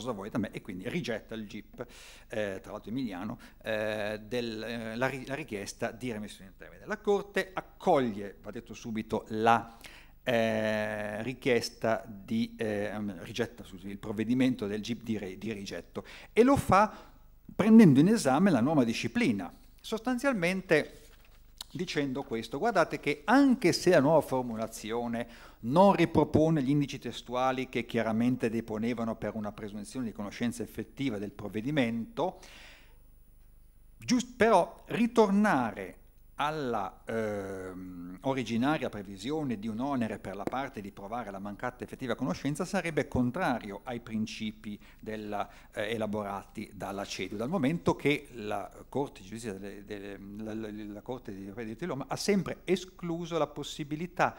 cosa vuoi da me e quindi rigetta il GIP, eh, tra l'altro Emiliano, eh, del, eh, la, la, richiesta di remissione in termine. La Corte accoglie, va detto subito, la eh, richiesta di ehm, rigetta, scusi, il provvedimento del GIP di, di rigetto e lo fa prendendo in esame la nuova disciplina, sostanzialmente dicendo questo, guardate che anche se la nuova formulazione non ripropone gli indici testuali che chiaramente deponevano per una presunzione di conoscenza effettiva del provvedimento, Giust, però ritornare alla eh, originaria previsione di un onere per la parte di provare la mancata effettiva conoscenza sarebbe contrario ai principi della, eh, elaborati dalla CEDU, dal momento che la Corte, de, de, la, la, la corte di Giustizia di Roma ha sempre escluso la possibilità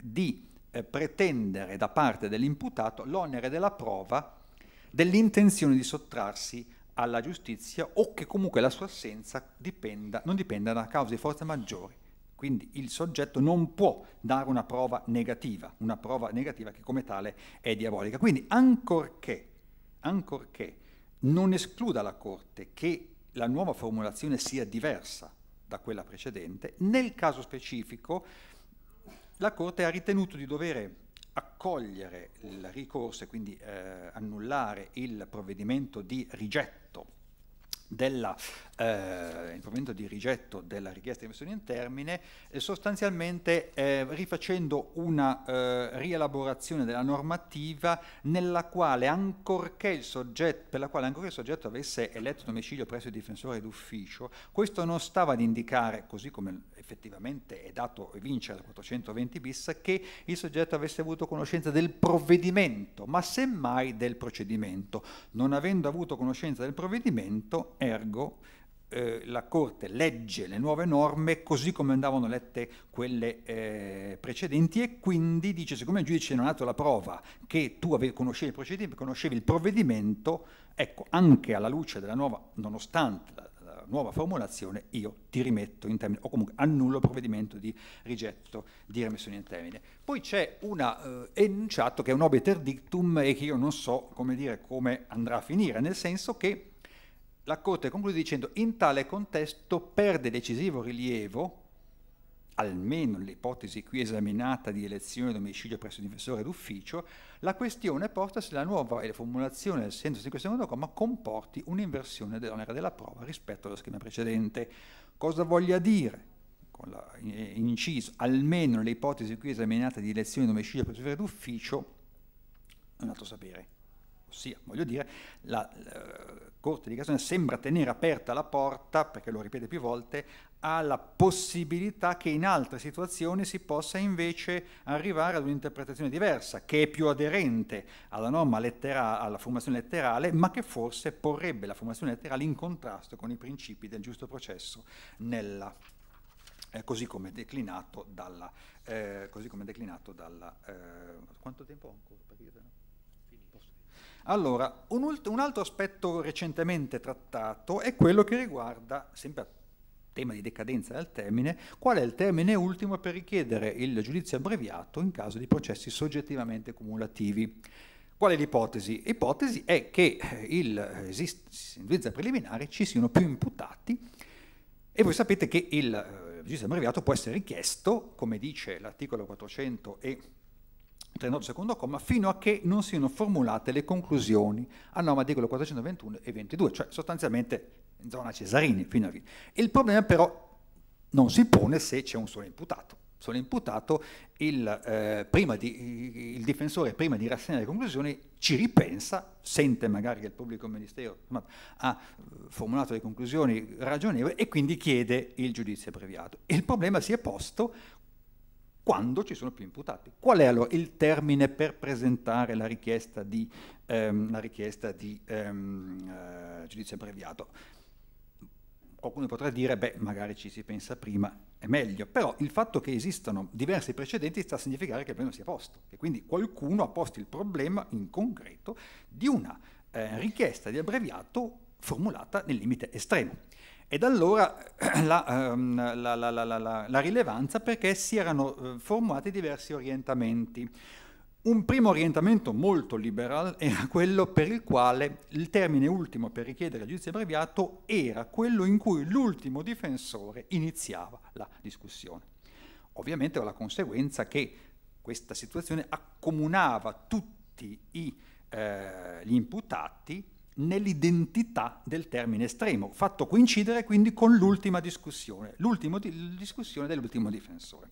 di eh, pretendere da parte dell'imputato l'onere della prova dell'intenzione di sottrarsi alla giustizia o che comunque la sua assenza dipenda, non dipenda da cause di forza maggiori. Quindi il soggetto non può dare una prova negativa, una prova negativa che come tale è diabolica. Quindi ancorché, ancorché non escluda la Corte che la nuova formulazione sia diversa da quella precedente, nel caso specifico la Corte ha ritenuto di dover accogliere il ricorso e quindi eh, annullare il provvedimento di rigetto della eh, il provvedimento di rigetto della richiesta di emissione in termine, eh, sostanzialmente eh, rifacendo una eh, rielaborazione della normativa nella quale ancorché soggetto, per la quale ancorché il soggetto avesse eletto domicilio presso il difensore d'ufficio, questo non stava ad indicare, così come effettivamente è dato e vince da 420 bis, che il soggetto avesse avuto conoscenza del provvedimento, ma semmai del procedimento. Non avendo avuto conoscenza del provvedimento, ergo eh, la Corte legge le nuove norme così come andavano lette quelle eh, precedenti e quindi dice siccome il giudice non ha dato la prova che tu avevi, conoscevi, il conoscevi il provvedimento, ecco anche alla luce della nuova, nonostante la, la nuova formulazione, io ti rimetto in termine o comunque annullo il provvedimento di rigetto di remissione in termine. Poi c'è un eh, enunciato che è un obiter dictum e che io non so come, dire, come andrà a finire, nel senso che la Corte conclude dicendo in tale contesto perde decisivo rilievo, almeno nell'ipotesi qui esaminata di elezione domicilio presso il difensore d'ufficio, la questione porta se la nuova formulazione del senso di questo comma comporti un'inversione dell'onere della prova rispetto allo schema precedente. Cosa voglia dire? Con la, eh, inciso, almeno nell'ipotesi qui esaminata di elezione domicilio presso il difensore d'ufficio, è un altro sapere. Ossia, voglio dire, la, la eh, Corte di Cassazione sembra tenere aperta la porta, perché lo ripete più volte, alla possibilità che in altre situazioni si possa invece arrivare ad un'interpretazione diversa, che è più aderente alla norma letterale, alla formazione letterale, ma che forse porrebbe la formazione letterale in contrasto con i principi del giusto processo nella, eh, così come declinato dalla... Eh, così come declinato dalla eh, quanto tempo ho ancora? Allora, un, un, altro aspetto recentemente trattato è quello che riguarda, sempre a tema di decadenza del termine, qual è il termine ultimo per richiedere il giudizio abbreviato in caso di processi soggettivamente cumulativi. Qual è l'ipotesi? L'ipotesi è che eh, il eh, giudizio preliminare ci siano più imputati e voi sapete che il eh, giudizio abbreviato può essere richiesto, come dice l'articolo 400 e 39 secondo comma, fino a che non siano formulate le conclusioni a norma di 421 e 22, cioè sostanzialmente in zona Cesarini. Fino a lì. Il problema però non si pone se c'è un solo imputato. Solo imputato, il, eh, prima di, il difensore prima di rassegnare le conclusioni ci ripensa, sente magari che il pubblico ministero ma, ha eh, formulato le conclusioni ragionevoli e quindi chiede il giudizio abbreviato. Il problema si è posto quando ci sono più imputati. Qual è allora il termine per presentare la richiesta di, ehm, la richiesta di ehm, eh, giudizio abbreviato? Qualcuno potrà dire, beh, magari ci si pensa prima, è meglio, però il fatto che esistano diversi precedenti sta a significare che il problema sia posto, e quindi qualcuno ha posto il problema in concreto di una eh, richiesta di abbreviato formulata nel limite estremo. E da allora ehm, la, la, la, la, rilevanza perché si erano eh, formulati diversi orientamenti. Un primo orientamento molto liberal era quello per il quale il termine ultimo per richiedere il giudizio abbreviato era quello in cui l'ultimo difensore iniziava la discussione. Ovviamente ho la conseguenza che questa situazione accomunava tutti i, eh, gli imputati nell'identità del termine estremo, fatto coincidere quindi con l'ultima discussione, l'ultima di, discussione dell'ultimo difensore.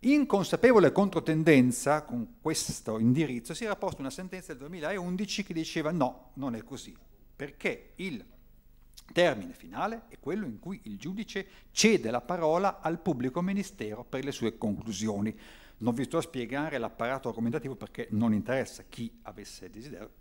In consapevole controtendenza con questo indirizzo si era posta una sentenza del 2011 che diceva no, non è così, perché il termine finale è quello in cui il giudice cede la parola al pubblico ministero per le sue conclusioni. Non vi sto a spiegare l'apparato argomentativo perché non interessa chi avesse desiderio,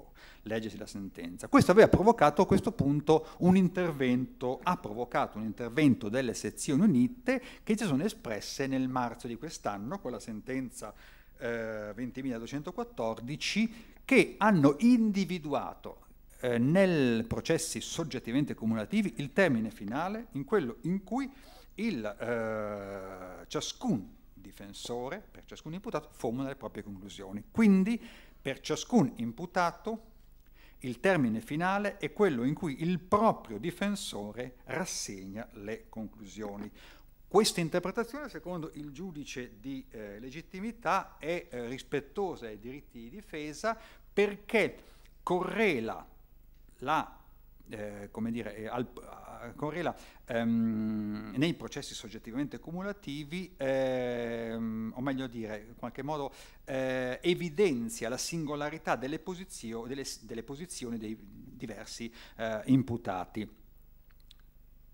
può leggersi la sentenza. Questo aveva provocato a questo punto un intervento, ha provocato un intervento delle sezioni unite che si sono espresse nel marzo di quest'anno con la sentenza eh, 20.214 che hanno individuato eh, nei processi soggettivamente cumulativi il termine finale in quello in cui il, eh, ciascun difensore per ciascun imputato formula le proprie conclusioni. Quindi per ciascun imputato il termine finale è quello in cui il proprio difensore rassegna le conclusioni. Questa interpretazione, secondo il giudice di eh, legittimità, è eh, rispettosa ai diritti di difesa perché correla la eh, come dire, eh, al, eh, a, ehm, nei processi soggettivamente cumulativi, ehm, o meglio dire, in qualche modo eh, evidenzia la singolarità delle, posizio, delle, delle posizioni dei diversi eh, imputati,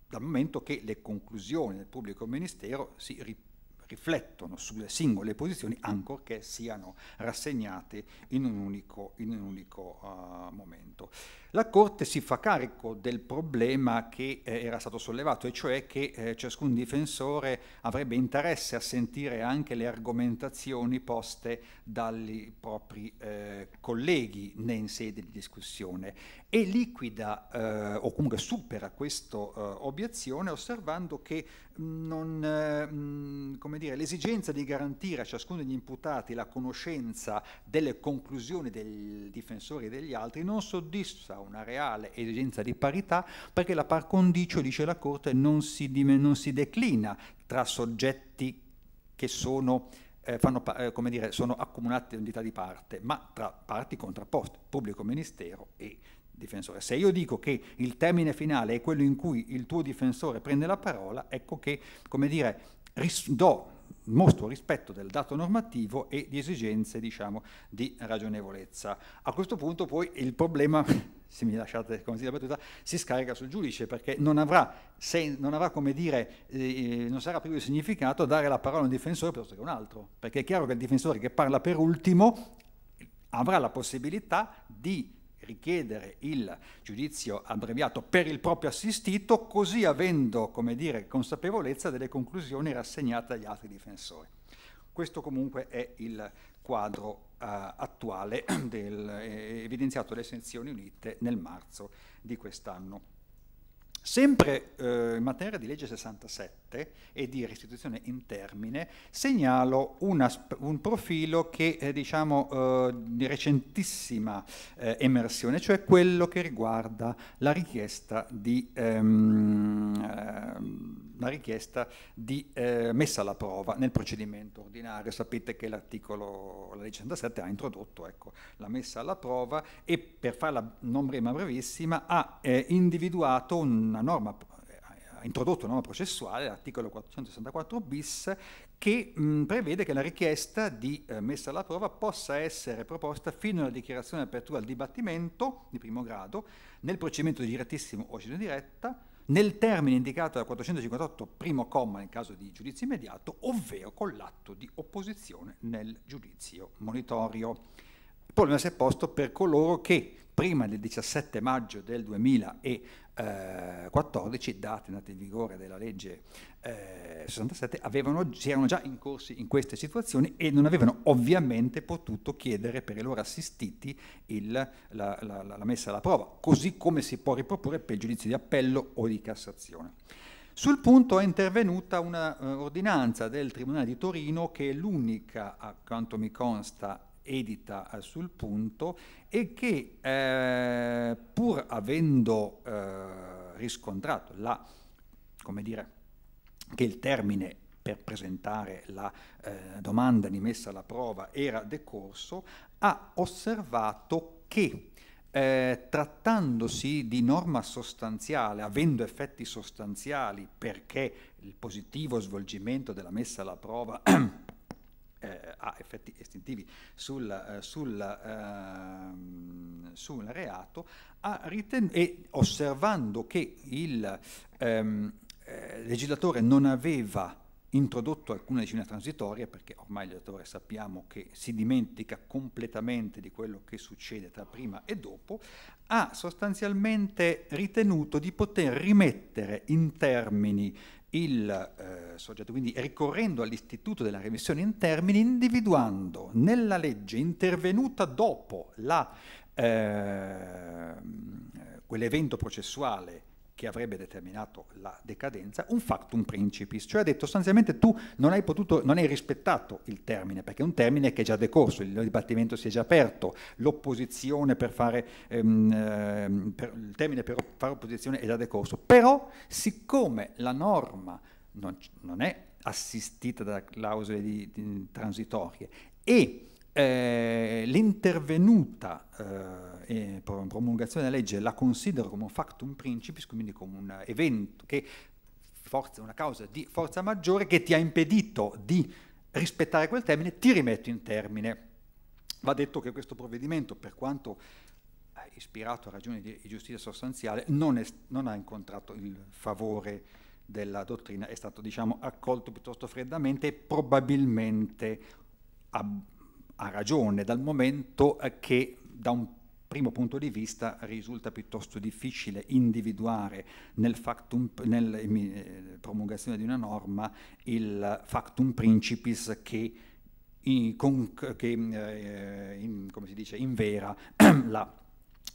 dal momento che le conclusioni del pubblico ministero si ripetono riflettono sulle singole posizioni ancorché siano rassegnate in un unico, in un unico uh, momento. La Corte si fa carico del problema che eh, era stato sollevato, e cioè che eh, ciascun difensore avrebbe interesse a sentire anche le argomentazioni poste dai propri eh, colleghi né in sede di discussione e liquida eh, o comunque supera questa eh, obiezione osservando che mm, non, eh, mh, mm, dire, l'esigenza di garantire a ciascuno degli imputati la conoscenza delle conclusioni del difensore e degli altri non soddisfa una reale esigenza di parità perché la par condicio, dice la Corte, non si, non si declina tra soggetti che sono eh, fanno, eh, come dire, sono accomunate di entità di parte, ma tra parti contrapposte, pubblico ministero e difensore. Se io dico che il termine finale è quello in cui il tuo difensore prende la parola, ecco che, come dire, ris- do mostro rispetto del dato normativo e di esigenze diciamo, di ragionevolezza. A questo punto poi il problema, se mi lasciate come si la battuta, si scarica sul giudice perché non avrà, se, non avrà come dire, eh, non sarà più di significato dare la parola a un difensore piuttosto che a un altro, perché è chiaro che il difensore che parla per ultimo avrà la possibilità di richiedere il giudizio abbreviato per il proprio assistito, così avendo, come dire, consapevolezza delle conclusioni rassegnate agli altri difensori. Questo comunque è il quadro uh, attuale del, eh, evidenziato dalle Sezioni Unite nel marzo di quest'anno. Sempre eh, in materia di legge 67 e di restituzione in termine, segnalo una, un profilo che è diciamo, eh, di recentissima eh, emersione, cioè quello che riguarda la richiesta di ehm, ehm una richiesta di eh, messa alla prova nel procedimento ordinario. Sapete che l'articolo, la legge 67 ha introdotto ecco, la messa alla prova e per farla non breve brevissima ha eh, individuato una norma eh, ha introdotto una norma processuale, l'articolo 464 bis, che mh, mm, prevede che la richiesta di eh, messa alla prova possa essere proposta fino alla dichiarazione di apertura al dibattimento di primo grado nel procedimento di direttissimo o di diretta nel termine indicato dal 458 primo comma nel caso di giudizio immediato, ovvero con l'atto di opposizione nel giudizio monitorio. Il problema si è posto per coloro che prima del 17 maggio del 2014, data in vigore della legge eh, 67, avevano, si erano già incorsi in queste situazioni e non avevano ovviamente potuto chiedere per i loro assistiti il, la, la, la messa alla prova, così come si può riproporre per il giudizio di appello o di Cassazione. Sul punto è intervenuta un'ordinanza eh, uh, del Tribunale di Torino che è l'unica, a quanto mi consta, edita eh, sul punto e che eh, pur avendo eh, riscontrato la, come dire, che il termine per presentare la eh, domanda di messa alla prova era decorso, ha osservato che eh, trattandosi di norma sostanziale, avendo effetti sostanziali, perché il positivo svolgimento della messa alla prova eh, ha effetti estintivi sul, eh, sul, ehm, sul reato e osservando che il ehm, eh, legislatore non aveva introdotto alcuna disciplina transitoria, perché ormai il legislatore sappiamo che si dimentica completamente di quello che succede tra prima e dopo, ha sostanzialmente ritenuto di poter rimettere in termini il eh, soggetto, quindi ricorrendo all'istituto della remissione in termini, individuando nella legge intervenuta dopo la, eh, quell'evento processuale che avrebbe determinato la decadenza, un factum principis, cioè ha detto sostanzialmente tu non hai, potuto, non hai rispettato il termine, perché è un termine che è già decorso, il dibattimento si è già aperto, l'opposizione per fare, ehm, ehm per, il termine per fare opposizione è già decorso, però siccome la norma non, non è assistita da clausole di, di transitorie e eh, l'intervenuta eh, promulgazione della legge la considero come un factum principis, quindi come un evento che forza, una causa di forza maggiore che ti ha impedito di rispettare quel termine, ti rimetto in termine. Va detto che questo provvedimento, per quanto eh, ispirato a ragioni di giustizia sostanziale, non, è, non ha incontrato il favore della dottrina, è stato diciamo, accolto piuttosto freddamente e probabilmente ab- ha ragione dal momento eh, che da un primo punto di vista risulta piuttosto difficile individuare nel factum, nella eh, eh, promulgazione di una norma il factum principis che, in, con, che eh, in, come si dice, invera la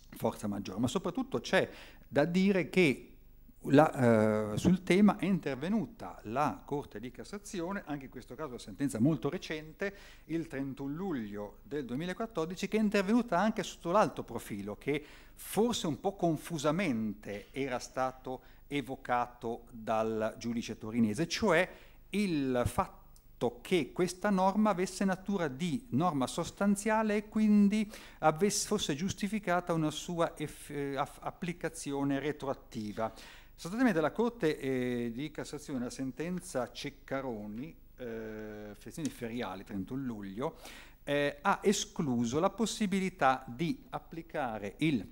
forza maggiore, ma soprattutto c'è da dire che la, eh, sul tema è intervenuta la Corte di Cassazione, anche in questo caso una sentenza molto recente, il 31 luglio del 2014, che è intervenuta anche sotto l'alto profilo, che forse un po' confusamente era stato evocato dal giudice torinese, cioè il fatto che questa norma avesse natura di norma sostanziale e quindi avesse, fosse giustificata una sua eh, applicazione retroattiva. Sostanzialmente la Corte eh, di Cassazione, la sentenza Ceccaroni, eh, sezione feriale 31 luglio, eh, ha escluso la possibilità di applicare il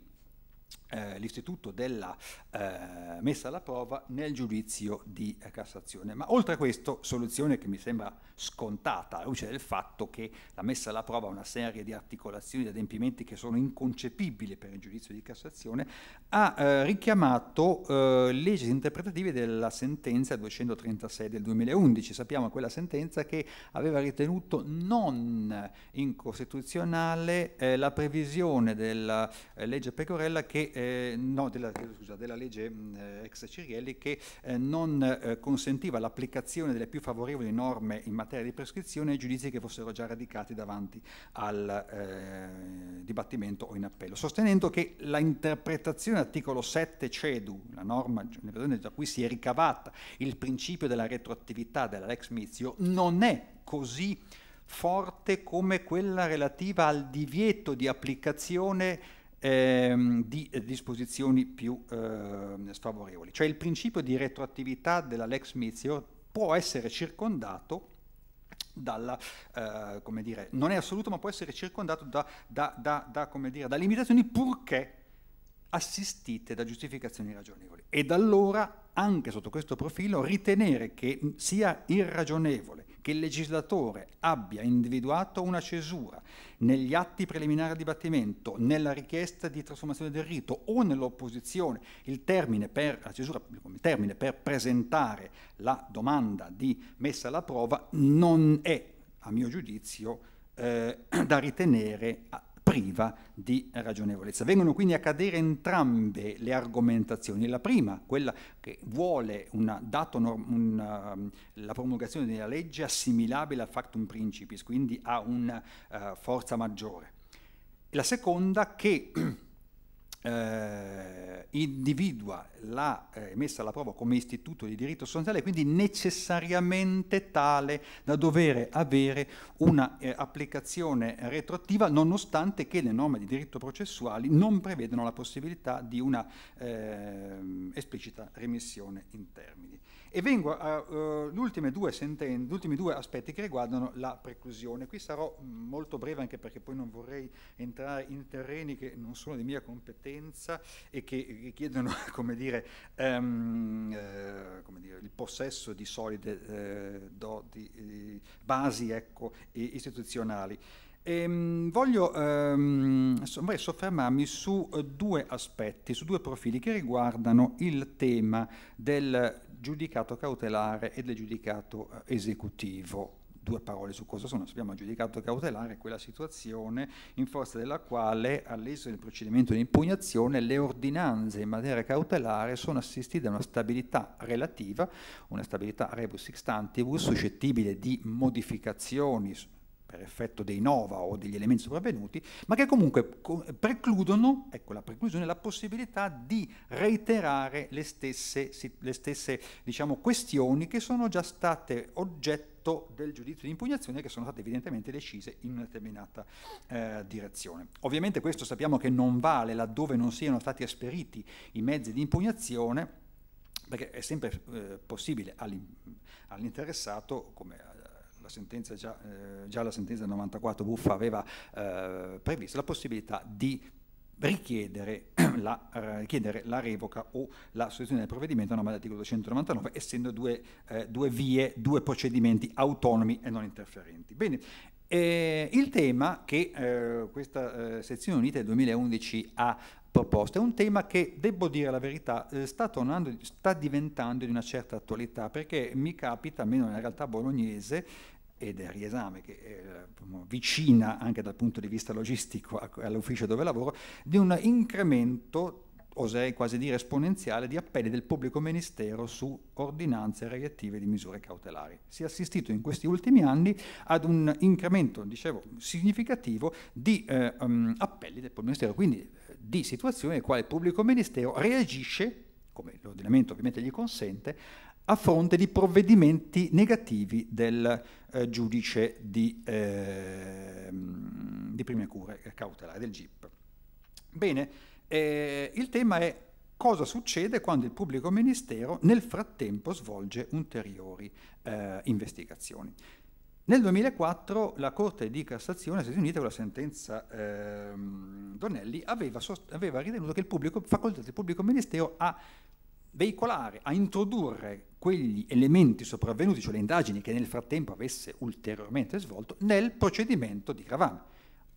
eh, l'istituto della eh, messa alla prova nel giudizio di Cassazione. Ma oltre a questo, soluzione che mi sembra scontata alla luce del fatto che la messa alla prova ha una serie di articolazioni e adempimenti che sono inconcepibili per il giudizio di Cassazione, ha eh, richiamato eh, leggi interpretative della sentenza 236 del 2011. Sappiamo quella sentenza che aveva ritenuto non incostituzionale eh, la previsione della legge Pecorella che eh, no, della, eh, scusa, della, legge mh, mm, eh, ex Cirielli che eh, non eh, consentiva l'applicazione delle più favorevoli norme in materia di prescrizione ai giudizi che fossero già radicati davanti al dibattimento o in appello, sostenendo che la interpretazione dell'articolo 7 CEDU, la norma da cui si è ricavata il principio della retroattività della Lex Mizio, non è così forte come quella relativa al divieto di applicazione ehm, di eh, disposizioni più ehm, sfavorevoli. Cioè il principio di retroattività della Lex Mizio può essere circondato dalla, eh, come dire, non è assoluto ma può essere circondato da, da, da, da, come dire, da limitazioni purché assistite da giustificazioni ragionevoli. E da allora, anche sotto questo profilo, ritenere che sia irragionevole che il legislatore abbia individuato una cesura negli atti preliminari di battimento, nella richiesta di trasformazione del rito o nell'opposizione, il termine per, la cesura, il termine per presentare la domanda di messa alla prova non è, a mio giudizio, eh, da ritenere priva di ragionevolezza. Vengono quindi a cadere entrambe le argomentazioni. La prima, quella che vuole una, dato norm, una, um, la promulgazione della legge assimilabile al factum principis, quindi a una uh, forza maggiore. La seconda che eh, individua la eh, messa alla prova come istituto di diritto sostanziale, quindi necessariamente tale da dover avere una eh, applicazione retroattiva, nonostante che le norme di diritto processuali non prevedano la possibilità di una ehm, esplicita remissione in termini. E vengo agli eh, uh, ultimi due, due aspetti che riguardano la preclusione. Qui sarò mm, molto breve anche perché poi non vorrei entrare in terreni che non sono di mia competenza e che richiedono come dire, um, eh, come dire, il possesso di solide eh, do, di, eh, basi ecco, istituzionali. Ehm, voglio ehm, soffermarmi su eh, due aspetti, su due profili che riguardano il tema del giudicato cautelare ed il giudicato eh, esecutivo. Due parole su cosa sono. Abbiamo giudicato cautelare quella situazione in forza della quale all'esito del procedimento di impugnazione le ordinanze in materia cautelare sono assistite da una stabilità relativa, una stabilità rebus extantibus, suscettibile di modificazioni per effetto dei nova o degli elementi sopravvenuti, ma che comunque precludono, ecco la preclusione, la possibilità di reiterare le stesse, le stesse diciamo, questioni che sono già state oggetto del giudizio di impugnazione e che sono state evidentemente decise in una determinata eh, direzione. Ovviamente questo sappiamo che non vale laddove non siano stati esperiti i mezzi di impugnazione, perché è sempre eh, possibile all'interessato, come la sentenza già, eh, già, la sentenza del 94 Buffa aveva eh, previsto la possibilità di richiedere la, eh, richiedere la, revoca o la sostituzione del provvedimento a norma dell'articolo 299, essendo due, eh, due, vie, due procedimenti autonomi e non interferenti. Bene, eh, il tema che eh, questa eh, sezione unita del 2011 ha proposto è un tema che, devo dire la verità, eh, sta, tornando, sta diventando di una certa attualità, perché mi capita, almeno nella realtà bolognese, e del riesame, che è eh, diciamo, vicina anche dal punto di vista logistico all'ufficio dove lavoro, di un incremento oserei quasi dire esponenziale, di appelli del pubblico ministero su ordinanze reattive di misure cautelari. Si è assistito in questi ultimi anni ad un incremento, dicevo, significativo di eh, um, appelli del pubblico ministero, quindi eh, di situazioni nelle quali il pubblico ministero reagisce, come l'ordinamento ovviamente gli consente, a fronte di provvedimenti negativi del eh, giudice di, eh, di, prime cure eh, cautelare del GIP. Bene, eh, il tema è cosa succede quando il pubblico ministero nel frattempo svolge ulteriori eh, investigazioni. Nel 2004 la Corte di Cassazione Stati Uniti con la sentenza ehm, Donnelly aveva, aveva, ritenuto che il pubblico, facoltà del pubblico ministero ha veicolare, a introdurre quegli elementi sopravvenuti, cioè le indagini che nel frattempo avesse ulteriormente svolto, nel procedimento di gravame.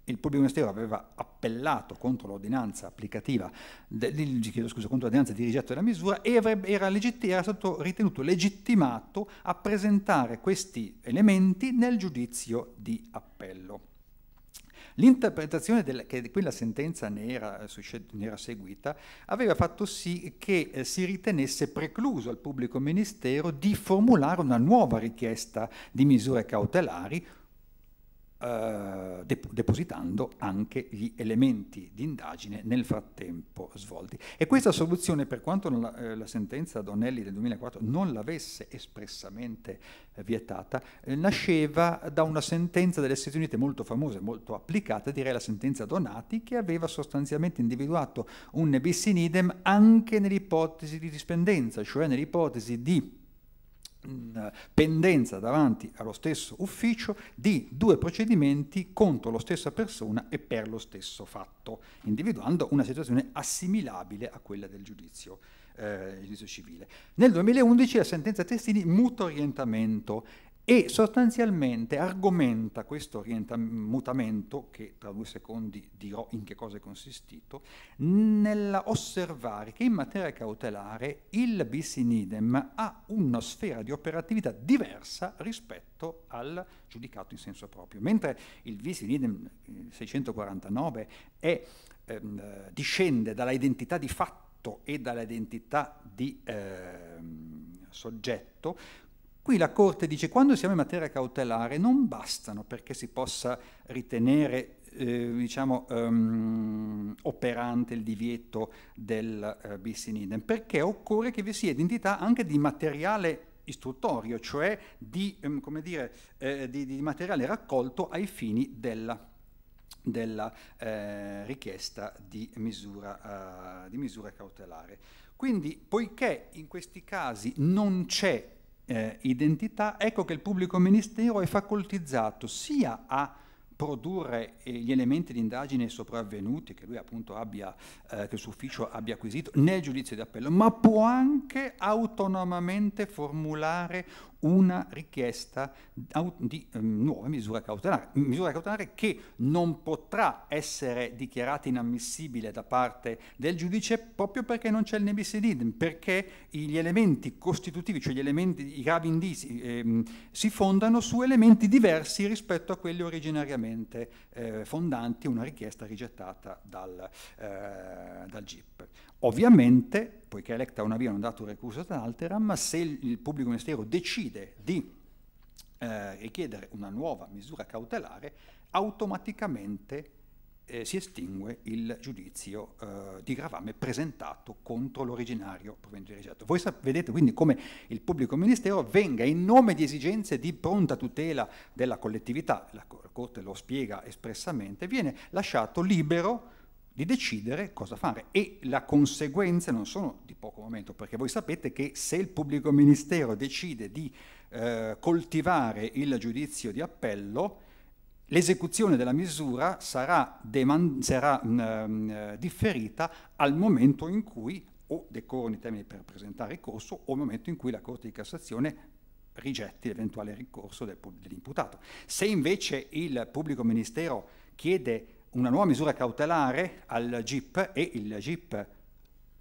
Il pubblico ministero aveva appellato contro l'ordinanza applicativa, de, chiedo scusa, contro l'ordinanza di rigetto della misura e avrebbe, era, era, stato ritenuto legittimato a presentare questi elementi nel giudizio di appello. L'interpretazione del, che di quella sentenza ne era, eh, ne era, seguita aveva fatto sì che eh, si ritenesse precluso al pubblico ministero di formulare una nuova richiesta di misure cautelari eh, dep- depositando anche gli elementi di indagine nel frattempo svolti. E questa soluzione, per quanto la, eh, la sentenza Donnelli del 2004 non l'avesse espressamente eh, vietata, eh, nasceva da una sentenza delle Stati Unite molto famosa e molto applicata, direi la sentenza Donati, che aveva sostanzialmente individuato un bis in idem anche nell'ipotesi di dispendenza, cioè nell'ipotesi di pendenza davanti allo stesso ufficio di due procedimenti contro la stessa persona e per lo stesso fatto, individuando una situazione assimilabile a quella del giudizio, eh, giudizio civile. Nel 2011 la sentenza Testini muta orientamento e sostanzialmente argomenta questo mutamento, che tra due secondi dirò in che cosa è consistito, nell'osservare che in materia cautelare il bis in idem ha una sfera di operatività diversa rispetto al giudicato in senso proprio. Mentre il bis in idem 649 è, ehm, discende dalla identità di fatto e dall'identità di eh, soggetto, Qui la Corte dice quando siamo in materia cautelare non bastano perché si possa ritenere eh, diciamo, um, operante il divieto del uh, bis in idem, perché occorre che vi sia identità anche di materiale istruttorio, cioè di, um, dire, eh, di, di materiale raccolto ai fini della della eh, richiesta di misura, uh, di misura, cautelare. Quindi, poiché in questi casi non c'è eh, identità, ecco che il pubblico ministero è facoltizzato sia a produrre eh, gli elementi di indagine sopravvenuti che lui appunto abbia, eh, che il suo ufficio abbia acquisito nel giudizio di appello, ma può anche autonomamente formulare una richiesta di ehm, nuova misura cautelare, misura cautelare che non potrà essere dichiarata inammissibile da parte del giudice proprio perché non c'è il nebis idem, perché gli elementi costitutivi, cioè gli elementi, i gravi indizi, ehm, si fondano su elementi diversi rispetto a quelli originariamente eh, fondanti una richiesta rigettata dal, eh, dal GIP. Ovviamente poiché electa una via non datur recurso ad ma se il pubblico ministero decide di eh, richiedere una nuova misura cautelare, automaticamente eh, si estingue il giudizio eh, di gravame presentato contro l'originario proveniente di rigetto. Voi vedete quindi come il pubblico ministero venga in nome di esigenze di pronta tutela della collettività, la, la Corte lo spiega espressamente, viene lasciato libero di decidere cosa fare e le conseguenze non sono di poco momento, perché voi sapete che se il pubblico ministero decide di eh, coltivare il giudizio di appello, l'esecuzione della misura sarà, sarà mh, mm, eh, differita al momento in cui o decorrono i termini per presentare ricorso o al momento in cui la Corte di Cassazione rigetti l'eventuale ricorso del, dell'imputato. Se invece il pubblico ministero chiede una nuova misura cautelare al GIP e il GIP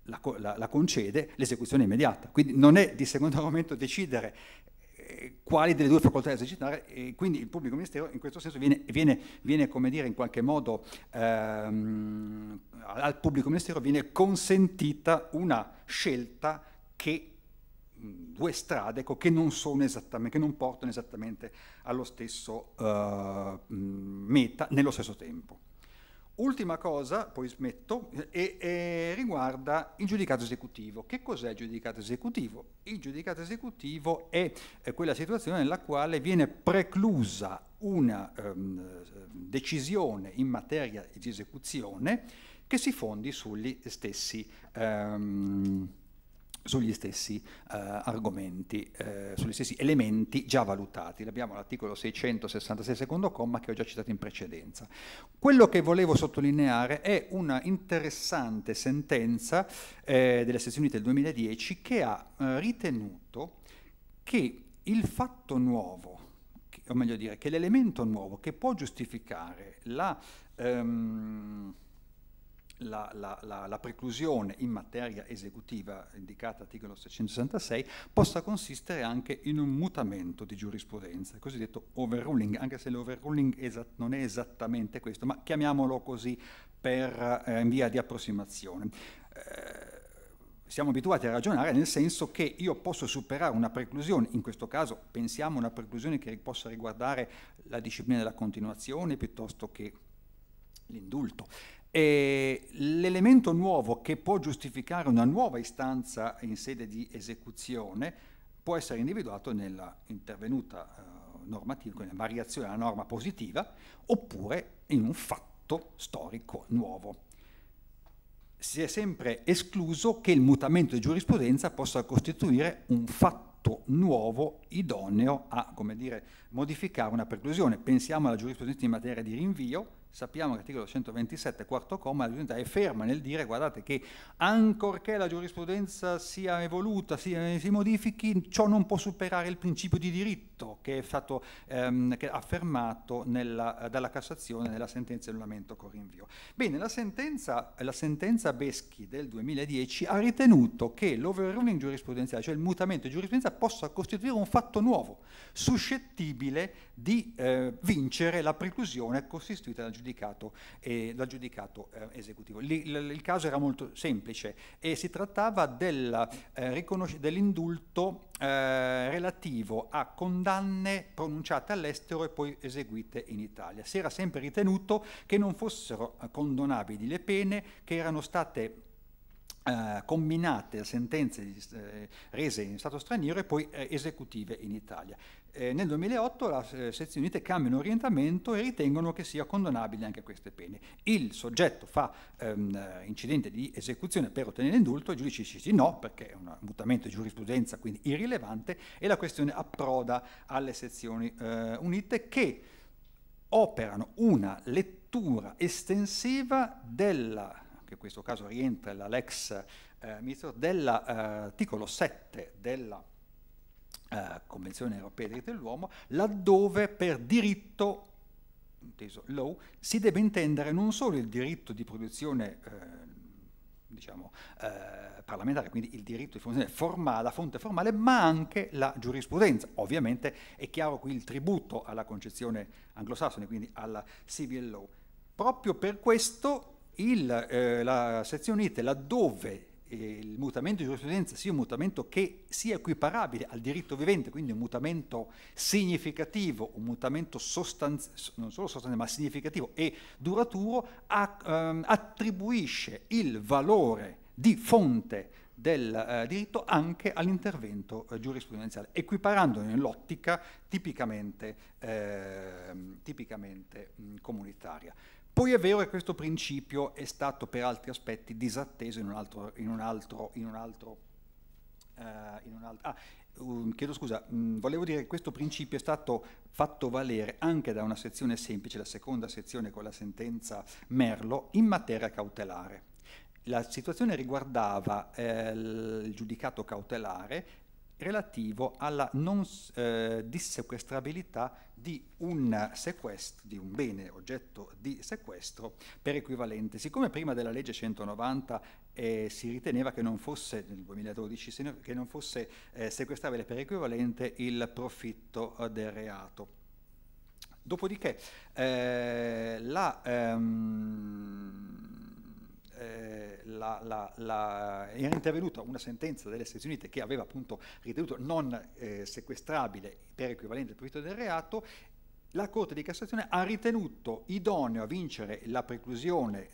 la, la, la concede l'esecuzione immediata. Quindi non è di secondo momento decidere eh, quali delle due facoltà esercitare e quindi il pubblico ministero in questo senso viene, viene, viene come dire in qualche modo ehm, al pubblico ministero viene consentita una scelta che due strade ecco, che, non che, non portano esattamente allo stesso uh, meta nello stesso tempo. Ultima cosa, poi smetto, e, e riguarda il giudicato esecutivo. Che cos'è il giudicato esecutivo? Il giudicato esecutivo è, è eh, quella situazione nella quale viene preclusa una um, decisione in materia di esecuzione che si fondi sugli stessi... Um, sugli stessi eh, argomenti, eh, sugli stessi elementi già valutati. Abbiamo l'articolo 666 secondo comma che ho già citato in precedenza. Quello che volevo sottolineare è una interessante sentenza eh, delle Sezioni Unite del 2010 che ha eh, ritenuto che il fatto nuovo, che, o meglio dire, che l'elemento nuovo che può giustificare la... Ehm, la, la, la, la, preclusione in materia esecutiva indicata articolo 666 possa consistere anche in un mutamento di giurisprudenza, il cosiddetto overruling, anche se l'overruling non è esattamente questo, ma chiamiamolo così per, eh, in via di approssimazione. Eh, siamo abituati a ragionare nel senso che io posso superare una preclusione, in questo caso pensiamo a una preclusione che possa riguardare la disciplina della continuazione piuttosto che l'indulto. E l'elemento nuovo che può giustificare una nuova istanza in sede di esecuzione può essere individuato nella intervenuta eh, normativa, quindi variazione della norma positiva, oppure in un fatto storico nuovo. Si è sempre escluso che il mutamento di giurisprudenza possa costituire un fatto nuovo idoneo a, come dire, modificare una preclusione. Pensiamo alla giurisprudenza in materia di rinvio, sappiamo che l'articolo 127, quarto comma, la giurisprudenza è ferma nel dire, guardate, che ancorché la giurisprudenza sia evoluta, si, si modifichi, ciò non può superare il principio di diritto diritto che è stato ehm, che è affermato nella, dalla Cassazione nella sentenza di annullamento Corinvio. Bene, la sentenza, la sentenza Beschi del 2010 ha ritenuto che l'overruling giurisprudenziale, cioè il mutamento di giurisprudenza, possa costituire un fatto nuovo, suscettibile di eh, vincere la preclusione costituita dal giudicato, eh, dal giudicato eh, esecutivo. L il caso era molto semplice e si trattava eh, dell'indulto eh, relativo a condanne pronunciate all'estero e poi eseguite in Italia. Si era sempre ritenuto che non fossero eh, condonabili le pene che erano state eh, a sentenze eh, rese in stato straniero e poi esecutive in Italia. Eh, nel 2008 le eh, sezioni unite cambiano orientamento e ritengono che sia condonabile anche queste pene. Il soggetto fa ehm, eh, incidente di esecuzione per ottenere indulto, il giudice dice no perché è un mutamento di giurisprudenza quindi irrilevante e la questione approda alle sezioni eh, unite che operano una lettura estensiva della, che in questo caso rientra la lex eh, dell'articolo 7 della eh, eh, Convenzione europea dei diritti dell'uomo, laddove per diritto, inteso law, si deve intendere non solo il diritto di produzione eh, diciamo, eh, parlamentare, quindi il diritto di produzione formale, la fonte formale, ma anche la giurisprudenza. Ovviamente è chiaro qui il tributo alla concezione anglosassone, quindi alla civil law. Proprio per questo il, eh, la sezione IT, laddove eh, il mutamento di giurisprudenza sia un mutamento che sia equiparabile al diritto vivente, quindi un mutamento significativo, un mutamento sostanz- non solo sostanziale ma significativo e duraturo, a, ehm, attribuisce il valore di fonte del eh, diritto anche all'intervento eh, giurisprudenziale, equiparandolo nell'ottica tipicamente, eh, tipicamente mh, comunitaria. Poi è vero che questo principio è stato per altri aspetti disatteso in un altro... In un altro, in un altro, uh, in un altro ah, um, chiedo scusa, mh, mm, volevo dire che questo principio è stato fatto valere anche da una sezione semplice, la seconda sezione con la sentenza Merlo, in materia cautelare. La situazione riguardava eh, il giudicato cautelare relativo alla non eh, dissequestrabilità di un, sequestro, di un bene oggetto di sequestro per equivalente. Siccome prima della legge 190 eh, si riteneva che non fosse, nel 2012, che non fosse eh, sequestrabile per equivalente il profitto eh, del reato. Dopodiché eh, la... Ehm, eh, la, la, la, era intervenuta una sentenza delle Stati Unite che aveva appunto ritenuto non eh, sequestrabile per equivalente al profitto del reato la Corte di Cassazione ha ritenuto idoneo a vincere la preclusione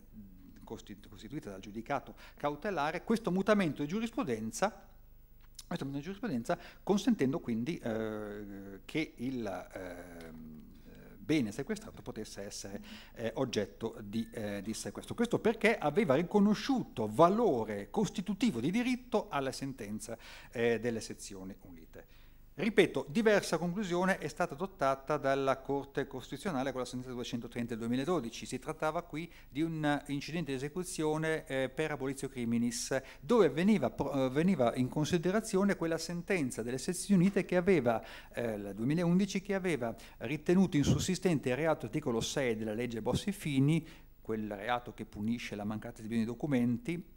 costituita dal giudicato cautelare questo mutamento di giurisprudenza, mutamento di giurisprudenza consentendo quindi eh, che il, eh, bene sequestrato potesse essere eh, oggetto di, eh, di, sequestro. Questo perché aveva riconosciuto valore costitutivo di diritto alla sentenza eh, delle sezioni unite. Ripeto, diversa conclusione è stata adottata dalla Corte Costituzionale con la sentenza 230 del 2012. Si trattava qui di un incidente di esecuzione eh, per abolizio criminis, dove veniva, pro, eh, veniva, in considerazione quella sentenza delle Sezioni Unite che aveva, eh, 2011, che aveva ritenuto insussistente il reato articolo 6 della legge Bossi-Fini, quel reato che punisce la mancata esibizione di documenti,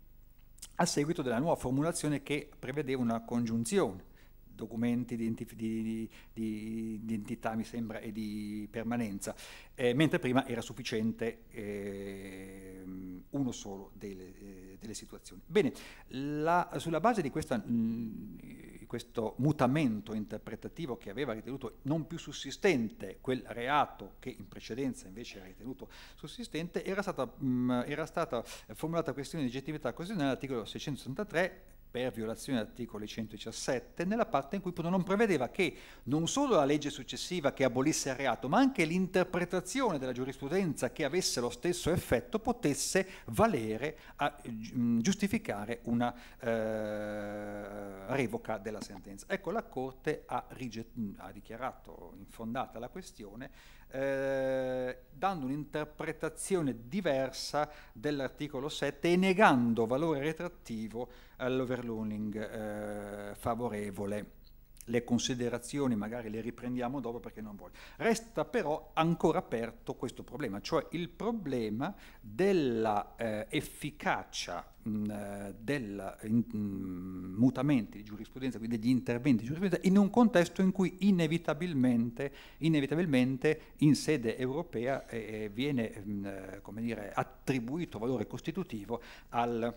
a seguito della nuova formulazione che prevedeva una congiunzione documenti di, di, di, identità, mi sembra, e di permanenza, eh, mentre prima era sufficiente eh, uno solo delle, eh, delle situazioni. Bene, la, sulla base di questa, mh, questo mutamento interpretativo che aveva ritenuto non più sussistente quel reato che in precedenza invece era ritenuto sussistente, era stata, mh, era stata formulata questione di legittimità costituzionale nell'articolo 663 per violazione dell'articolo 117 nella parte in cui non prevedeva che non solo la legge successiva che abolisse il reato, ma anche l'interpretazione della giurisprudenza che avesse lo stesso effetto potesse valere a mm, giustificare una eh, revoca della sentenza. Ecco, la Corte ha, mm, ha dichiarato infondata la questione eh, dando un'interpretazione diversa dell'articolo 7 e negando valore retrattivo all'overlooning eh, favorevole le considerazioni magari le riprendiamo dopo perché non voglio. Resta però ancora aperto questo problema, cioè il problema dell'efficacia eh, eh dei mutamenti di giurisprudenza, quindi degli interventi di giurisprudenza, in un contesto in cui inevitabilmente, inevitabilmente in sede europea eh, eh viene eh, dire, attribuito valore costitutivo al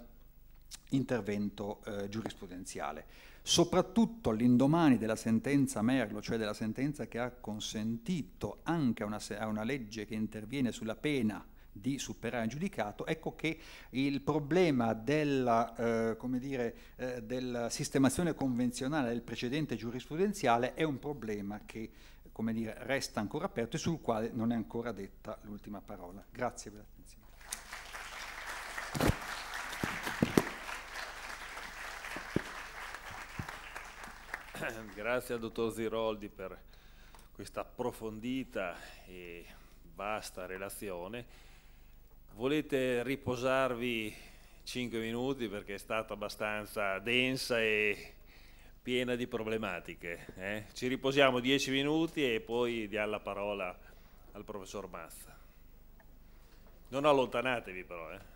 intervento eh, giurisprudenziale. Soprattutto all'indomani della sentenza Merlo, cioè della sentenza che ha consentito anche a una, a una legge che interviene sulla pena di superare il giudicato, ecco che il problema della, eh, come dire, eh, della sistemazione convenzionale del precedente giurisprudenziale è un problema che come dire, resta ancora aperto e sul quale non è ancora detta l'ultima parola. Grazie per l'attenzione. Grazie al dottor Ziroldi per questa approfondita e vasta relazione. Volete riposarvi 5 minuti perché è stata abbastanza densa e piena di problematiche. Eh? Ci riposiamo 10 minuti e poi diamo la parola al professor Mazza. Non allontanatevi però. Eh?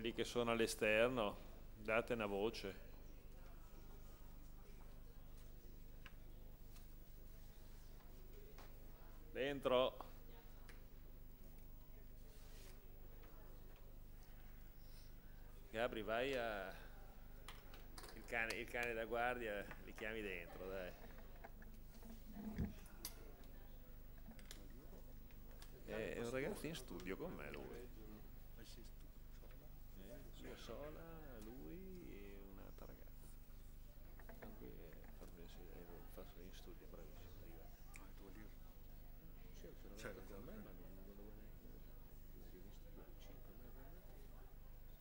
quelli che sono all'esterno, date una voce. Dentro. Gabri vai a... Il cane, il cane da guardia li chiami dentro, dai. È un ragazzo in studio con me lui sola, lui e un'altra ragazza. Anche eh, farlo in eh, studio, bravissimo, Ah, il tuo libro? Sì, certo, con me, ma non lo volevo neanche. L'ho visto più 5 me veramente.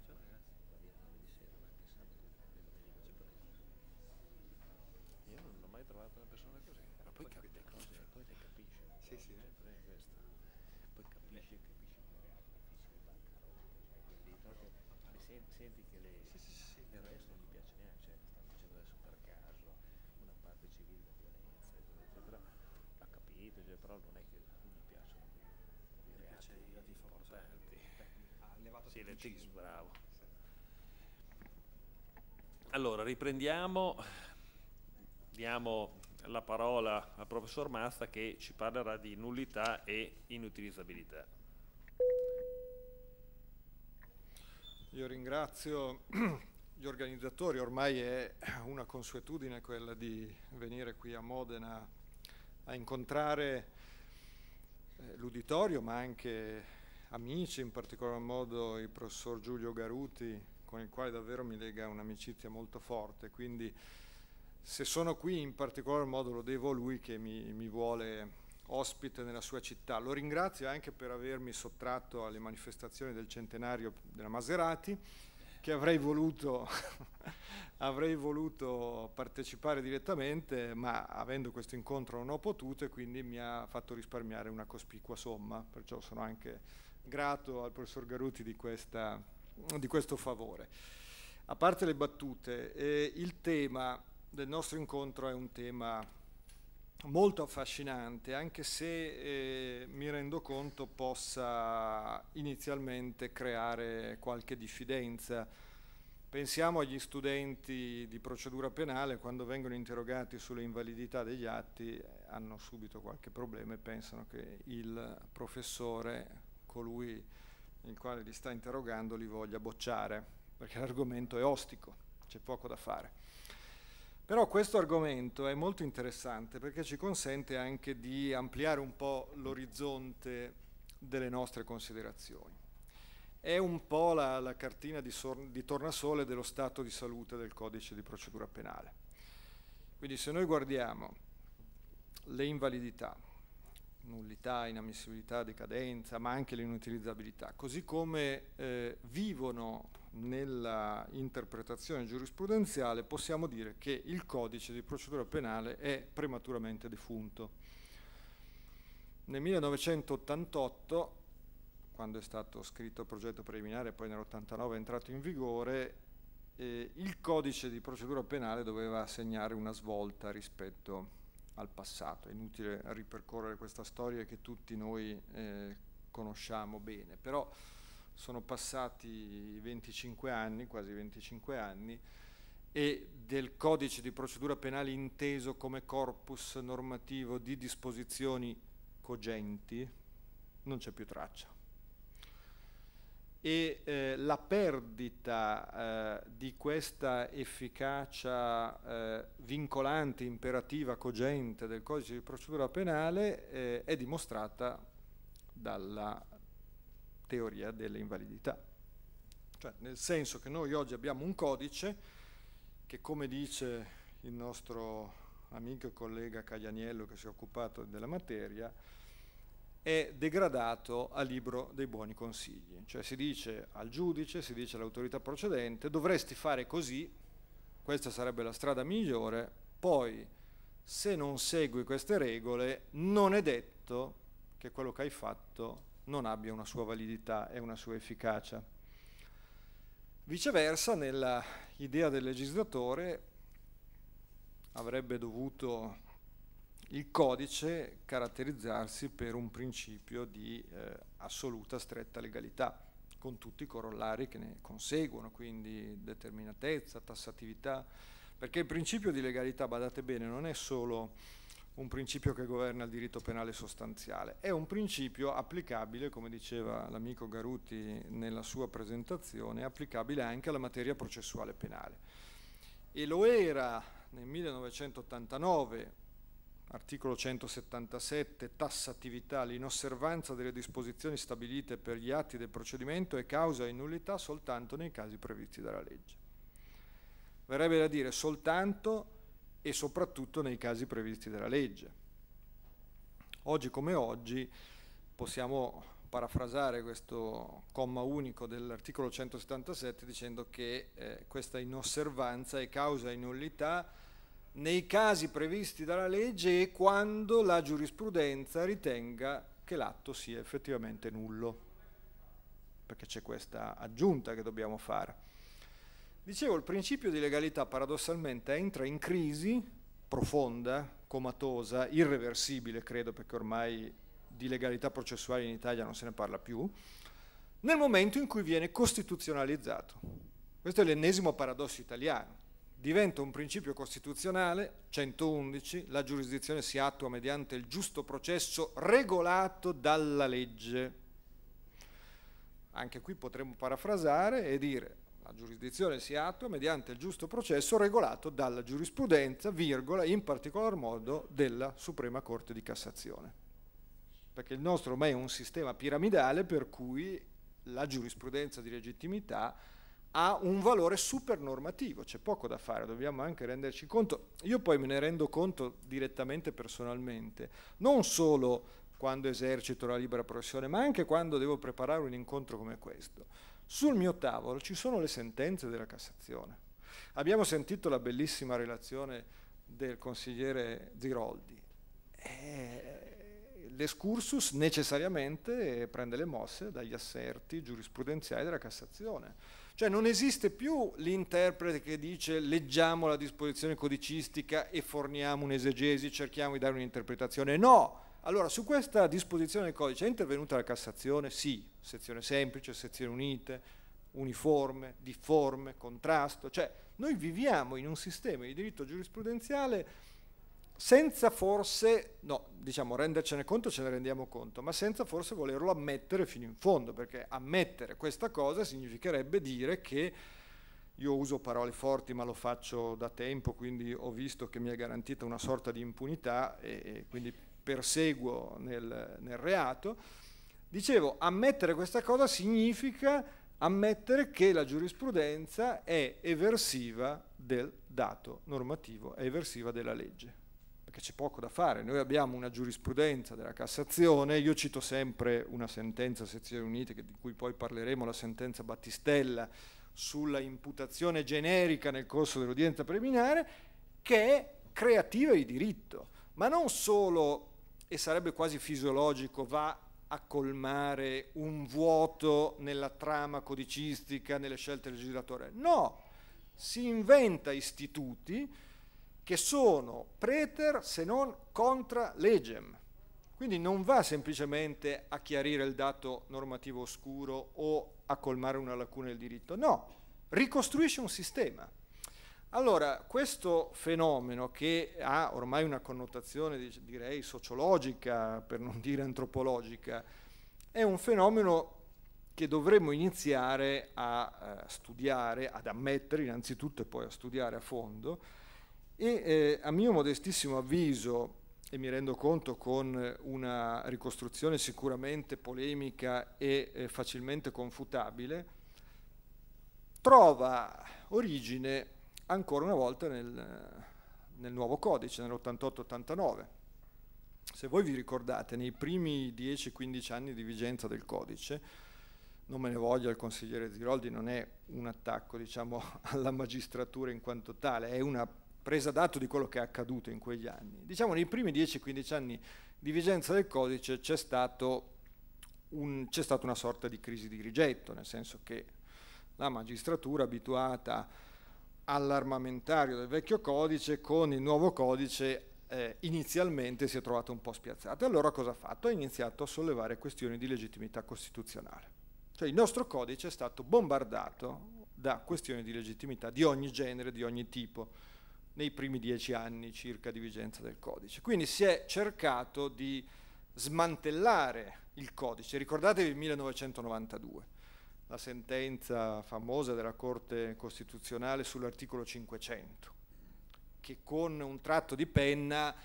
Ciao ragazzi, va via alle di sera, ma anche sabato, le domeniche ci prendono. Io non ho mai trovato una persona così. Ma poi capite cose, certo. poi le capisci. Sì, sì. Eh, poi capisci, capisci. senti, senti che le, sì, sì, sì, il resto non gli piace neanche, cioè, stanno facendo adesso per caso una parte civile della violenza, eccetera, eccetera. L'ha capito, cioè, però non è che non gli piacciono i reati di forza. Ha elevato sì, le bravo. Allora, riprendiamo, diamo la parola al professor Mazza che ci parlerà di nullità e inutilizzabilità. Io ringrazio gli organizzatori, ormai è una consuetudine quella di venire qui a Modena a incontrare eh, l'uditorio, ma anche amici, in particolar modo il professor Giulio Garuti, con il quale davvero mi lega un'amicizia molto forte, quindi se sono qui in particolar modo lo devo a lui che mi, mi vuole ospite nella sua città. Lo ringrazio anche per avermi sottratto alle manifestazioni del centenario della Maserati, che avrei voluto, avrei voluto partecipare direttamente, ma avendo questo incontro non ho potuto e quindi mi ha fatto risparmiare una cospicua somma, perciò sono anche grato al professor Garuti di, questa, di questo favore. A parte le battute, eh, il tema del nostro incontro è un tema molto affascinante, anche se eh, mi rendo conto possa inizialmente creare qualche diffidenza. Pensiamo agli studenti di procedura penale, quando vengono interrogati sulle invalidità degli atti, eh, hanno subito qualche problema e pensano che il professore, colui il quale li sta interrogando, li voglia bocciare, perché l'argomento è ostico, c'è poco da fare. Però questo argomento è molto interessante perché ci consente anche di ampliare un po' l'orizzonte delle nostre considerazioni. È un po' la, la cartina di, di tornasole dello stato di salute del codice di procedura penale. Quindi se noi guardiamo le invalidità, nullità, inammissibilità, decadenza, ma anche l'inutilizzabilità, così come eh, vivono nella interpretazione giurisprudenziale possiamo dire che il codice di procedura penale è prematuramente defunto. Nel 1988, quando è stato scritto il progetto preliminare poi nell'89 è entrato in vigore, eh, il codice di procedura penale doveva segnare una svolta rispetto al passato. È inutile ripercorrere questa storia che tutti noi eh, conosciamo bene, però sono passati 25 anni, quasi 25 anni, e del codice di procedura penale inteso come corpus normativo di disposizioni cogenti non c'è più traccia. E eh, la perdita eh, di questa efficacia eh, vincolante, imperativa, cogente del codice di procedura penale eh, è dimostrata dalla teoria delle invalidità. Cioè, nel senso che noi oggi abbiamo un codice che, come dice il nostro amico e collega Caglianiello che si è occupato della materia, è degradato al libro dei buoni consigli. Cioè si dice al giudice, si dice all'autorità procedente, dovresti fare così, questa sarebbe la strada migliore, poi se non segui queste regole non è detto che quello che hai fatto non abbia una sua validità e una sua efficacia. Viceversa, nell'idea del legislatore avrebbe dovuto il codice caratterizzarsi per un principio di eh, assoluta stretta legalità, con tutti i corollari che ne conseguono, quindi determinatezza, tassatività, perché il principio di legalità, badate bene, non è solo un principio che governa il diritto penale sostanziale. È un principio applicabile, come diceva l'amico Garuti nella sua presentazione, applicabile anche alla materia processuale penale. E lo era nel 1989, articolo 177, tassatività, l'inosservanza delle disposizioni stabilite per gli atti del procedimento è causa di nullità soltanto nei casi previsti dalla legge. Verrebbe da dire soltanto e soprattutto nei casi previsti dalla legge. Oggi come oggi possiamo parafrasare questo comma unico dell'articolo 177 dicendo che eh, questa inosservanza è causa di nullità nei casi previsti dalla legge e quando la giurisprudenza ritenga che l'atto sia effettivamente nullo, perché c'è questa aggiunta che dobbiamo fare. Dicevo, il principio di legalità paradossalmente entra in crisi profonda, comatosa, irreversibile, credo, perché ormai di legalità processuale in Italia non se ne parla più, nel momento in cui viene costituzionalizzato. Questo è l'ennesimo paradosso italiano. Diventa un principio costituzionale, 111, la giurisdizione si attua mediante il giusto processo regolato dalla legge. Anche qui potremmo parafrasare e dire la giurisdizione si attua mediante il giusto processo regolato dalla giurisprudenza, virgola, in particolar modo della Suprema Corte di Cassazione. Perché il nostro ormai è un sistema piramidale per cui la giurisprudenza di legittimità ha un valore supernormativo, c'è poco da fare, dobbiamo anche renderci conto. Io poi me ne rendo conto direttamente personalmente, non solo quando esercito la libera professione, ma anche quando devo preparare un incontro come questo sul mio tavolo ci sono le sentenze della Cassazione. Abbiamo sentito la bellissima relazione del consigliere Ziroldi. E eh, l'escursus necessariamente prende le mosse dagli asserti giurisprudenziali della Cassazione. Cioè non esiste più l'interprete che dice leggiamo la disposizione codicistica e forniamo un'esegesi, cerchiamo di dare un'interpretazione. No! Allora, su questa disposizione del codice è intervenuta la Cassazione? Sì, sezione semplice, sezione unite, uniforme, difforme, contrasto, cioè noi viviamo in un sistema di diritto giurisprudenziale senza forse, no, diciamo rendercene conto, ce ne rendiamo conto, ma senza forse volerlo ammettere fino in fondo, perché ammettere questa cosa significherebbe dire che io uso parole forti ma lo faccio da tempo, quindi ho visto che mi è garantita una sorta di impunità e, e quindi perseguo nel, nel reato. Dicevo, ammettere questa cosa significa ammettere che la giurisprudenza è eversiva del dato normativo, è eversiva della legge, perché c'è poco da fare. Noi abbiamo una giurisprudenza della Cassazione, io cito sempre una sentenza Sezioni Unite, di cui poi parleremo, la sentenza Battistella, sulla imputazione generica nel corso dell'udienza preliminare, che è creativa di diritto, ma non solo e sarebbe quasi fisiologico, va a colmare un vuoto nella trama codicistica, nelle scelte del legislatore. No, si inventa istituti che sono preter se non contra legem. Quindi non va semplicemente a chiarire il dato normativo oscuro o a colmare una lacuna del diritto, no, ricostruisce un sistema. Allora, questo fenomeno che ha ormai una connotazione direi sociologica, per non dire antropologica, è un fenomeno che dovremmo iniziare a eh, studiare, ad ammettere innanzitutto e poi a studiare a fondo e eh, a mio modestissimo avviso, e mi rendo conto con una ricostruzione sicuramente polemica e eh, facilmente confutabile, trova origine ancora una volta nel, nel nuovo codice, nell'88-89. Se voi vi ricordate, nei primi 10-15 anni di vigenza del codice, non me ne voglia il consigliere Ziroldi, non è un attacco diciamo, alla magistratura in quanto tale, è una presa d'atto di quello che è accaduto in quegli anni. Diciamo nei primi 10-15 anni di vigenza del codice c'è, un, stata una sorta di crisi di rigetto, nel senso che la magistratura abituata all'armamentario del vecchio codice con il nuovo codice eh, inizialmente si è trovato un po' spiazzato. E allora cosa ha fatto? Ha iniziato a sollevare questioni di legittimità costituzionale. Cioè il nostro codice è stato bombardato da questioni di legittimità di ogni genere, di ogni tipo, nei primi dieci anni circa di vigenza del codice. Quindi si è cercato di smantellare il codice. Ricordatevi il 1992 la sentenza famosa della Corte Costituzionale sull'articolo 500, che con un tratto di penna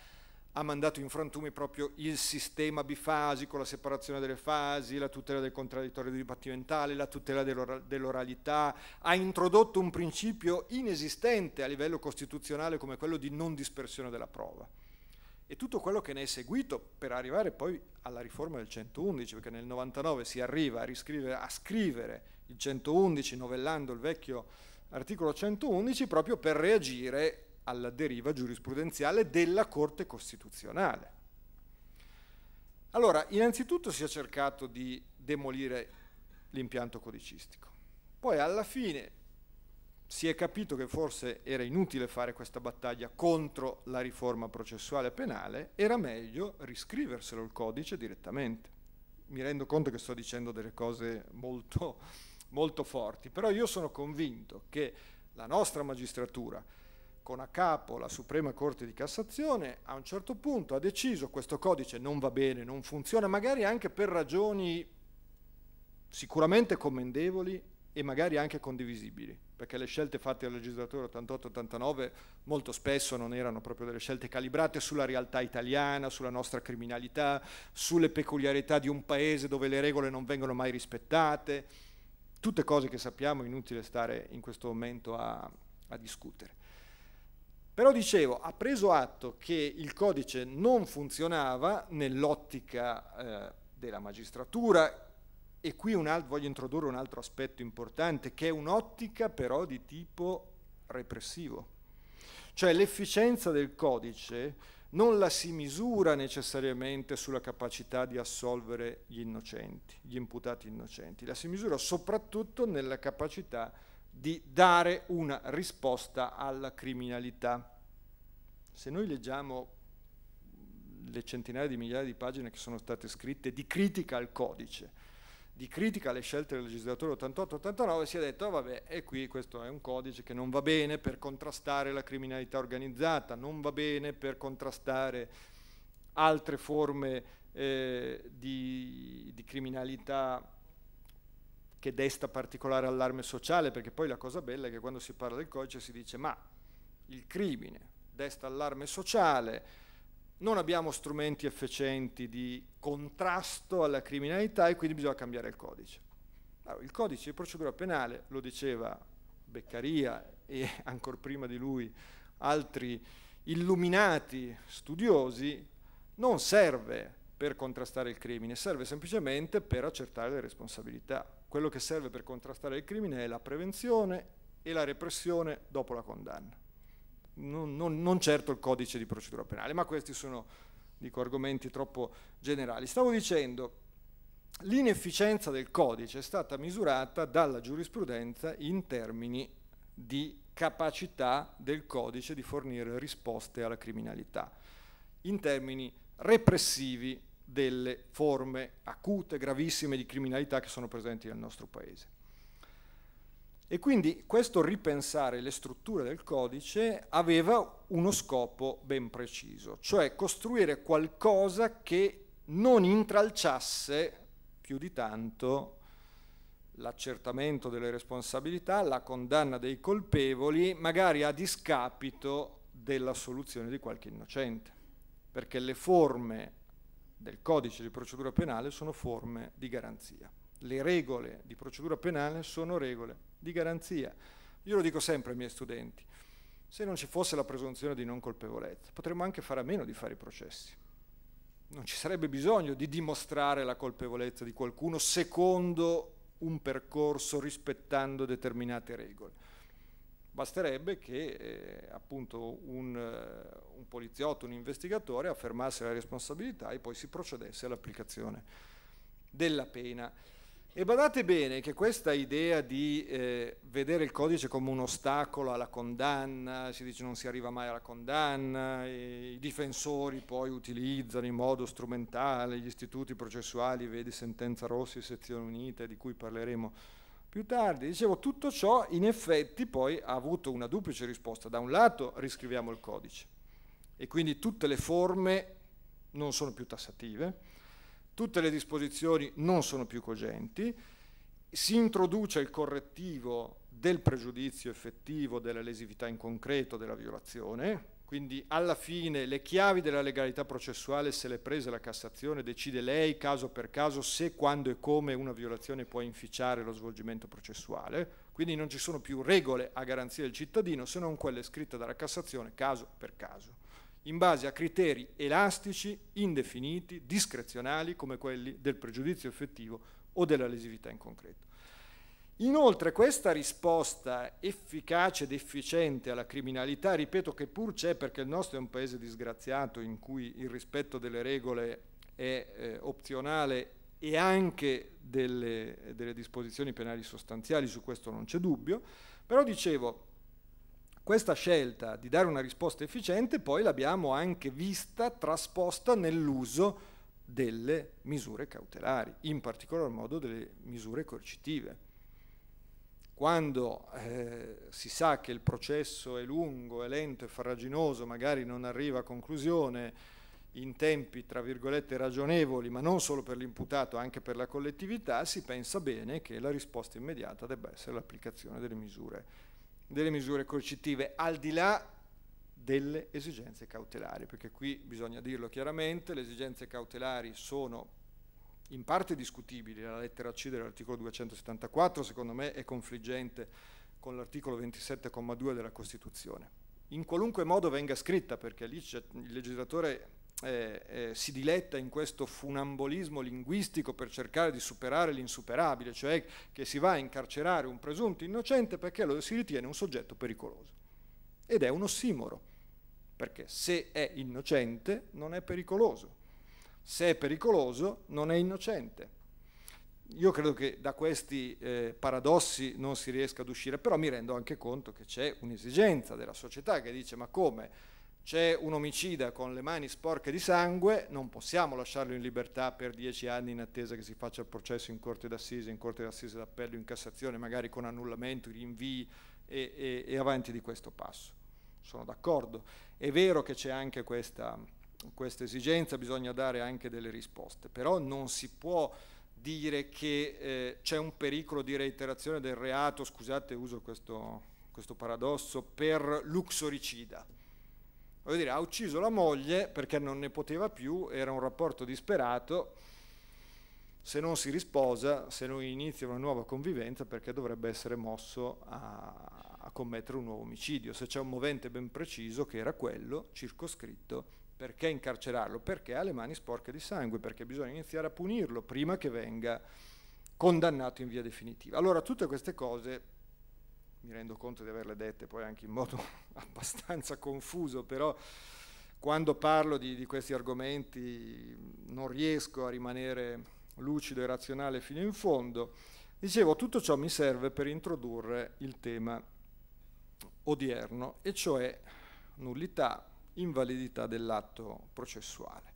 ha mandato in frantumi proprio il sistema bifasico, la separazione delle fasi, la tutela del contraddittorio dibattimentale, la tutela dell'oralità, ha introdotto un principio inesistente a livello costituzionale come quello di non dispersione della prova e tutto quello che ne è seguito per arrivare poi alla riforma del 111, perché nel 99 si arriva a, a scrivere il 111 novellando il vecchio articolo 111 proprio per reagire alla deriva giurisprudenziale della Corte Costituzionale. Allora, innanzitutto si è cercato di demolire l'impianto codicistico, poi alla fine si è capito che forse era inutile fare questa battaglia contro la riforma processuale penale, era meglio riscriverselo il codice direttamente. Mi rendo conto che sto dicendo delle cose molto, molto forti, però io sono convinto che la nostra magistratura, con a capo la Suprema Corte di Cassazione, a un certo punto ha deciso questo codice non va bene, non funziona, magari anche per ragioni sicuramente commendevoli e magari anche condivisibili perché le scelte fatte dal legislatore 88-89 molto spesso non erano proprio delle scelte calibrate sulla realtà italiana, sulla nostra criminalità, sulle peculiarità di un paese dove le regole non vengono mai rispettate, tutte cose che sappiamo, inutile stare in questo momento a, a discutere. Però dicevo, ha preso atto che il codice non funzionava nell'ottica eh, della magistratura e qui alt- voglio introdurre un altro aspetto importante, che è un'ottica però di tipo repressivo. Cioè l'efficienza del codice non la si misura necessariamente sulla capacità di assolvere gli innocenti, gli imputati innocenti, la si misura soprattutto nella capacità di dare una risposta alla criminalità. Se noi leggiamo le centinaia di migliaia di pagine che sono state scritte di critica al codice, di critica alle scelte del legislatore 88-89 si è detto, oh vabbè, e qui questo è un codice che non va bene per contrastare la criminalità organizzata, non va bene per contrastare altre forme eh, di, di criminalità che desta particolare allarme sociale, perché poi la cosa bella è che quando si parla del codice si dice ma il crimine desta allarme sociale, non abbiamo strumenti efficienti di contrasto alla criminalità e quindi bisogna cambiare il codice. Allora, il codice di procedura penale, lo diceva Beccaria e ancora prima di lui altri illuminati studiosi, non serve per contrastare il crimine, serve semplicemente per accertare le responsabilità. Quello che serve per contrastare il crimine è la prevenzione e la repressione dopo la condanna non, non, non certo il codice di procedura penale, ma questi sono, dico, argomenti troppo generali. Stavo dicendo, l'inefficienza del codice è stata misurata dalla giurisprudenza in termini di capacità del codice di fornire risposte alla criminalità, in termini repressivi delle forme acute, gravissime di criminalità che sono presenti nel nostro Paese. E quindi questo ripensare le strutture del codice aveva uno scopo ben preciso, cioè costruire qualcosa che non intralciasse più di tanto l'accertamento delle responsabilità, la condanna dei colpevoli, magari a discapito della soluzione di qualche innocente, perché le forme del codice di procedura penale sono forme di garanzia. Le regole di procedura penale sono regole di garanzia. Io lo dico sempre ai miei studenti, se non ci fosse la presunzione di non colpevolezza, potremmo anche fare a meno di fare i processi. Non ci sarebbe bisogno di dimostrare la colpevolezza di qualcuno secondo un percorso rispettando determinate regole. Basterebbe che eh, appunto un, eh, un, poliziotto, un investigatore affermasse la responsabilità e poi si procedesse all'applicazione della pena. E badate bene che questa idea di eh, vedere il codice come un ostacolo alla condanna, si dice non si arriva mai alla condanna, i difensori poi utilizzano in modo strumentale gli istituti processuali, vedi sentenza Rossi, sezione unita, di cui parleremo più tardi. Dicevo, tutto ciò in effetti poi ha avuto una duplice risposta. Da un lato riscriviamo il codice e quindi tutte le forme non sono più tassative tutte le disposizioni non sono più cogenti, si introduce il correttivo del pregiudizio effettivo della lesività in concreto della violazione, quindi alla fine le chiavi della legalità processuale se le prese la Cassazione, decide lei caso per caso se, quando e come una violazione può inficiare lo svolgimento processuale, quindi non ci sono più regole a garanzia del cittadino se non quelle scritte dalla Cassazione caso per caso in base a criteri elastici, indefiniti, discrezionali come quelli del pregiudizio effettivo o della lesività in concreto. Inoltre questa risposta efficace ed efficiente alla criminalità, ripeto che pur c'è perché il nostro è un paese disgraziato in cui il rispetto delle regole è eh, opzionale e anche delle, delle disposizioni penali sostanziali, su questo non c'è dubbio, però dicevo questa scelta di dare una risposta efficiente poi l'abbiamo anche vista trasposta nell'uso delle misure cautelari, in particolar modo delle misure coercitive. Quando eh, si sa che il processo è lungo, è lento, è farraginoso, magari non arriva a conclusione in tempi, tra virgolette, ragionevoli, ma non solo per l'imputato, anche per la collettività, si pensa bene che la risposta immediata debba essere l'applicazione delle misure cautelari delle misure coercitive, al di là delle esigenze cautelari, perché qui bisogna dirlo chiaramente, le esigenze cautelari sono in parte discutibili, la lettera C dell'articolo 274 secondo me è confliggente con l'articolo 27,2 della Costituzione. In qualunque modo venga scritta, perché lì il legislatore eh, eh, si diletta in questo funambolismo linguistico per cercare di superare l'insuperabile, cioè che si va a incarcerare un presunto innocente perché lo si ritiene un soggetto pericoloso. Ed è un ossimoro, perché se è innocente non è pericoloso, se è pericoloso non è innocente. Io credo che da questi eh, paradossi non si riesca ad uscire, però mi rendo anche conto che c'è un'esigenza della società che dice ma come? c'è un omicida con le mani sporche di sangue, non possiamo lasciarlo in libertà per dieci anni in attesa che si faccia il processo in corte d'assise, in corte d'assise d'appello, in Cassazione, magari con annullamento, rinvii e, e, e avanti di questo passo. Sono d'accordo. È vero che c'è anche questa, questa, esigenza, bisogna dare anche delle risposte, però non si può dire che eh, c'è un pericolo di reiterazione del reato, scusate uso questo, questo paradosso, per luxoricida voglio dire, ha ucciso la moglie perché non ne poteva più, era un rapporto disperato, se non si risposa, se non inizia una nuova convivenza, perché dovrebbe essere mosso a, a commettere un nuovo omicidio? Se c'è un movente ben preciso, che era quello, circoscritto, perché incarcerarlo? Perché ha le mani sporche di sangue, perché bisogna iniziare a punirlo prima che venga condannato in via definitiva. Allora, tutte queste cose mi rendo conto di averle dette poi anche in modo abbastanza confuso, però quando parlo di, di, questi argomenti non riesco a rimanere lucido e razionale fino in fondo. Dicevo, tutto ciò mi serve per introdurre il tema odierno, e cioè nullità, invalidità dell'atto processuale.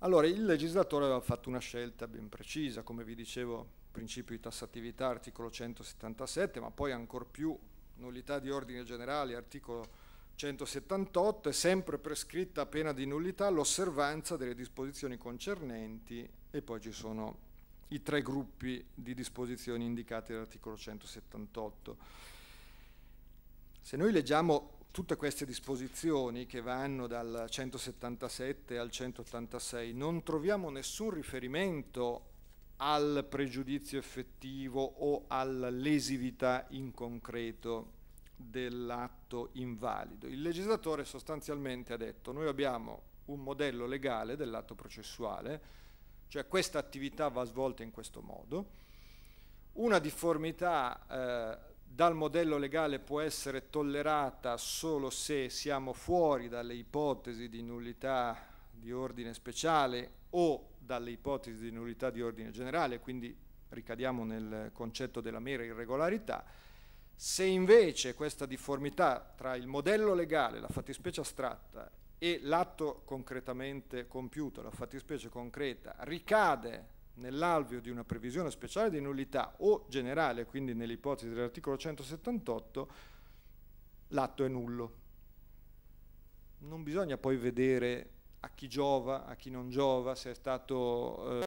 Allora, il legislatore aveva fatto una scelta ben precisa, come vi dicevo principio di tassatività, articolo 177, ma poi ancor più nullità di ordine generale, articolo 178, è sempre prescritta a pena di nullità l'osservanza delle disposizioni concernenti e poi ci sono i tre gruppi di disposizioni indicati dall'articolo 178. Se noi leggiamo tutte queste disposizioni che vanno dal 177 al 186 non troviamo nessun riferimento al pregiudizio effettivo o alla lesività in concreto dell'atto invalido. Il legislatore sostanzialmente ha detto noi abbiamo un modello legale dell'atto processuale, cioè questa attività va svolta in questo modo, una difformità eh, dal modello legale può essere tollerata solo se siamo fuori dalle ipotesi di nullità di ordine speciale o dalle ipotesi di nullità di ordine generale, quindi ricadiamo nel concetto della mera irregolarità, se invece questa difformità tra il modello legale, la fattispecie astratta, e l'atto concretamente compiuto, la fattispecie concreta, ricade nell'alveo di una previsione speciale di nullità o generale, quindi nell'ipotesi dell'articolo 178, l'atto è nullo. Non bisogna poi vedere a chi giova, a chi non giova, se è stato... Eh,